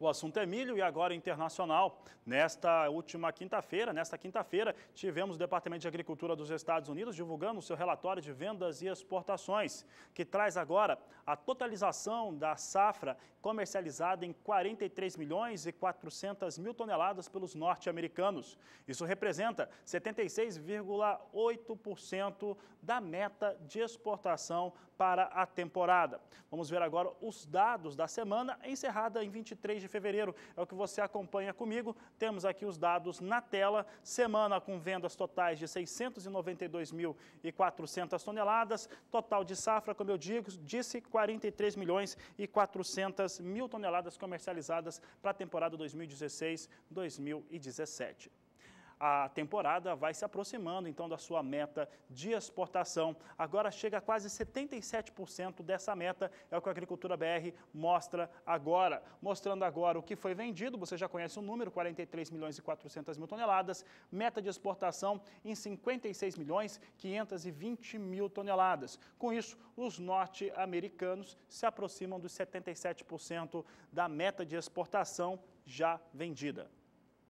O assunto é milho e agora internacional. Nesta última quinta-feira, nesta quinta-feira, tivemos o Departamento de Agricultura dos Estados Unidos divulgando o seu relatório de vendas e exportações, que traz agora a totalização da safra comercializada em 43 milhões e 400 mil toneladas pelos norte-americanos. Isso representa 76,8% da meta de exportação para a temporada. Vamos ver agora os dados da semana encerrada em 23 de fevereiro. É o que você acompanha comigo. Temos aqui os dados na tela. Semana com vendas totais de 692.400 toneladas. Total de safra, como eu digo, disse 43 milhões e 400 mil toneladas comercializadas para a temporada 2016-2017 a temporada vai se aproximando então da sua meta de exportação. Agora chega a quase 77% dessa meta, é o que a Agricultura BR mostra agora. Mostrando agora o que foi vendido, você já conhece o número, 43 milhões e 400 mil toneladas, meta de exportação em 56 milhões 520 mil toneladas. Com isso, os norte-americanos se aproximam dos 77% da meta de exportação já vendida.